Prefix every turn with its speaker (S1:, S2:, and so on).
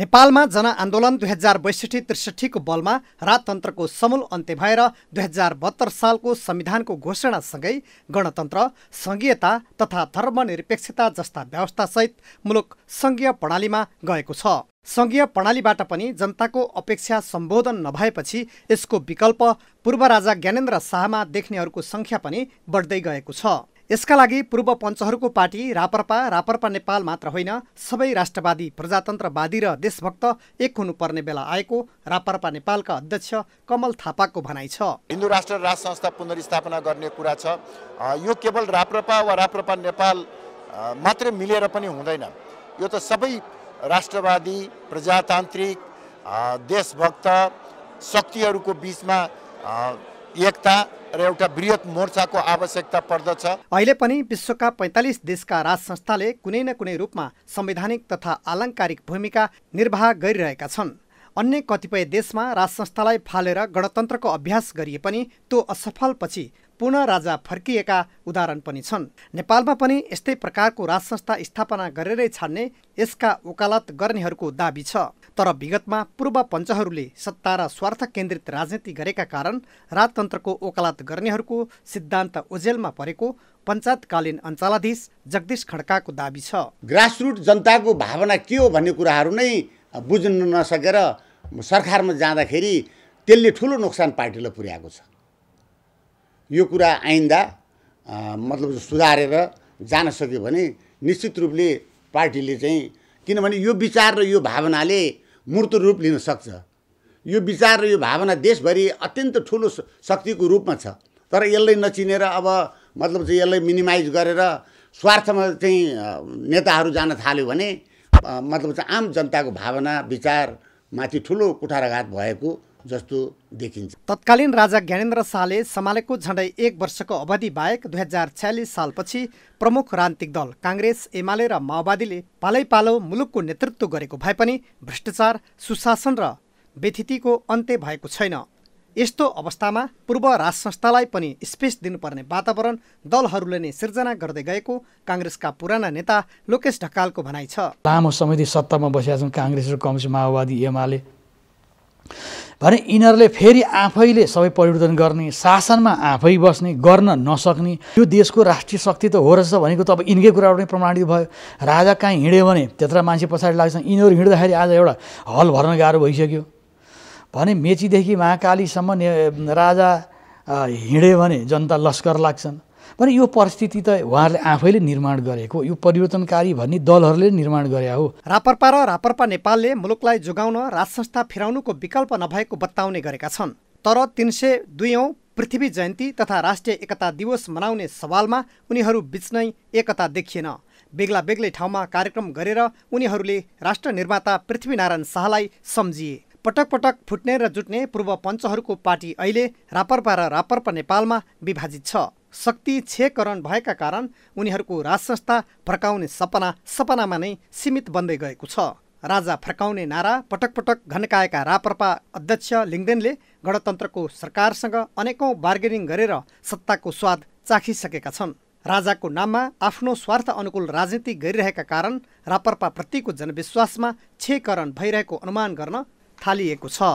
S1: नेपालमा जनआन्दोलन दुई हजार बैसठी त्रिसठीको बलमा राजतन्त्रको समूल अन्त्य भएर दुई हजार बहत्तर सालको संविधानको घोषणासँगै गणतन्त्र सङ्घीयता तथा धर्मनिरपेक्षता जस्ता व्यवस्थासहित मुलुक सङ्घीय प्रणालीमा गएको छ सङ्घीय प्रणालीबाट पनि जनताको अपेक्षा सम्बोधन नभएपछि यसको विकल्प पूर्व राजा ज्ञानेन्द्र शाहमा देख्नेहरूको सङ्ख्या पनि बढ्दै गएको छ यसका लागि पूर्व पञ्चहरूको पार्टी रापरपा रापरपा नेपाल मात्र होइन सबै राष्ट्रवादी प्रजातन्त्रवादी र देशभक्त एक हुनुपर्ने बेला आएको रापरपा नेपालका अध्यक्ष कमल थापाको भनाइ छ
S2: हिन्दू राष्ट्र राज संस्था पुनर्स्थापना गर्ने कुरा छ यो केवल राप्रपा वा राप्रपा नेपाल मात्रै मिलेर पनि हुँदैन यो त सबै राष्ट्रवादी प्रजातान्त्रिक देशभक्त शक्तिहरूको बिचमा एकता र एउटा वृहत मोर्चाको आवश्यकता पर्दछ
S1: अहिले पनि विश्वका पैँतालिस देशका राज संस्थाले कुनै न कुनै रूपमा संवैधानिक तथा आलङ्कारिक भूमिका निर्वाह गरिरहेका छन् अन्य कतिपय देशमा राज संस्थालाई फालेर गणतन्त्रको अभ्यास गरिए पनि त्यो असफलपछि पुनः राजा फर्किएका उदाहरण पनि छन् नेपालमा पनि यस्तै प्रकारको राजसंस्था स्थापना गरेरै छाड्ने यसका वकालत गर्नेहरूको दावी छ तर विगतमा पूर्व पञ्चहरूले सत्ता र स्वार्थ केन्द्रित राजनीति गरेका कारण राजतन्त्रको वकालत गर्नेहरूको सिद्धान्त ओझेलमा परेको पञ्चायतकालीन अञ्चलाधीश
S2: जगदीश खड्काको दावी छ ग्रासरुट जनताको भावना के हो भन्ने कुराहरू नै बुझ्न नसकेर सरकारमा जाँदाखेरि त्यसले ठुलो नोक्सान पार्टीलाई पुर्याएको छ यो कुरा आइन्दा मतलब सुधारेर जान सक्यो भने निश्चित रूपले पार्टीले चाहिँ किनभने यो विचार र यो भावनाले मूर्त रूप लिन सक्छ यो विचार र यो भावना देशभरि अत्यन्त ठुलो शक्तिको रूपमा छ तर यसलाई नचिनेर अब मतलब चाहिँ यसलाई मिनिमाइज गरेर स्वार्थमा चाहिँ नेताहरू जान थाल्यो भने मतलब चाहिँ आम जनताको भावना विचारमाथि ठुलो कुठाराघात भएको जस्तो देखिन्छ तत्कालीन राजा
S1: ज्ञानेन्द्र शाहले सम्हालेको झण्डै एक वर्षको अवधि बाहेक दुई हजार छ्यालिस सालपछि प्रमुख राजनीतिक दल काङ्ग्रेस एमाले र माओवादीले पालै पालो मुलुकको नेतृत्व गरेको भए पनि भ्रष्टाचार सुशासन र व्यथितिको अन्त्य भएको छैन यस्तो अवस्थामा पूर्व राज संस्थालाई पनि स्पेस दिनुपर्ने वातावरण दलहरूले नै सिर्जना गर्दै गएको काङ्ग्रेसका पुराना नेता लोकेश ढकालको भनाइ छ
S3: लामो समयदेखि सत्तामा बसेका छन् काङ्ग्रेस र कम्युनिस्ट माओवादी एमाले भने यिनीहरूले फेरि आफैले सबै परिवर्तन गर्ने शासनमा आफै बस्ने गर्न नसक्ने यो देशको राष्ट्रिय शक्ति त हो रहेछ भनेको त अब यिनकै कुराबाट नै प्रमाणित भयो राजा कहीँ हिँड्यो भने त्यत्र मान्छे पछाडि लाग्छ यिनीहरू हिँड्दाखेरि आज एउटा हल भर्न गाह्रो भइसक्यो भने मेचीदेखि महाकालीसम्म राजा हिँड्यो भने जनता लस्कर लाग्छन् भने यो परिस्थिति त उहाँहरूले आफैले निर्माण गरेको यो परिवर्तनकारी भन्ने दलहरूले निर्माण गरे हो रापरपा र रापरपा नेपालले
S1: मुलुकलाई जोगाउन राज संस्था फिराउनुको विकल्प नभएको बताउने गरेका छन् तर तिन सय दुईऔँ पृथ्वी जयन्ती तथा राष्ट्रिय एकता दिवस मनाउने सवालमा उनीहरू बिच नै एकता देखिएन बेग्ला बेग्लै ठाउँमा कार्यक्रम गरेर उनीहरूले राष्ट्र निर्माता पृथ्वीनारायण शाहलाई सम्झिए पटक पटक फुट्ने र जुट्ने पूर्व पञ्चहरूको पार्टी अहिले रापरपा र रापरपा नेपालमा विभाजित छ शक्ति क्षयकरण भएका कारण उनीहरूको राजसंस्था फर्काउने सपना सपनामा नै सीमित बन्दै गएको छ राजा फर्काउने नारा पटक पटक घन्काएका रापरपा अध्यक्ष लिङ्गदेनले गणतन्त्रको सरकारसँग अनेकौँ बार्गेनिङ गरेर सत्ताको स्वाद चाखिसकेका छन् राजाको नाममा आफ्नो स्वार्थ अनुकूल राजनीति गरिरहेका कारण रापरपाप्रतिको जनविश्वासमा क्षयकरण भइरहेको अनुमान गर्न थालिएको छ